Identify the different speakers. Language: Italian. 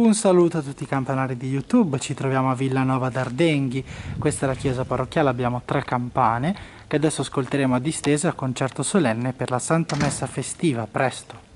Speaker 1: Un saluto a tutti i campanari di YouTube, ci troviamo a Villanova d'Ardenghi, questa è la chiesa parrocchiale, abbiamo tre campane che adesso ascolteremo a distesa a concerto solenne per la Santa Messa festiva, presto!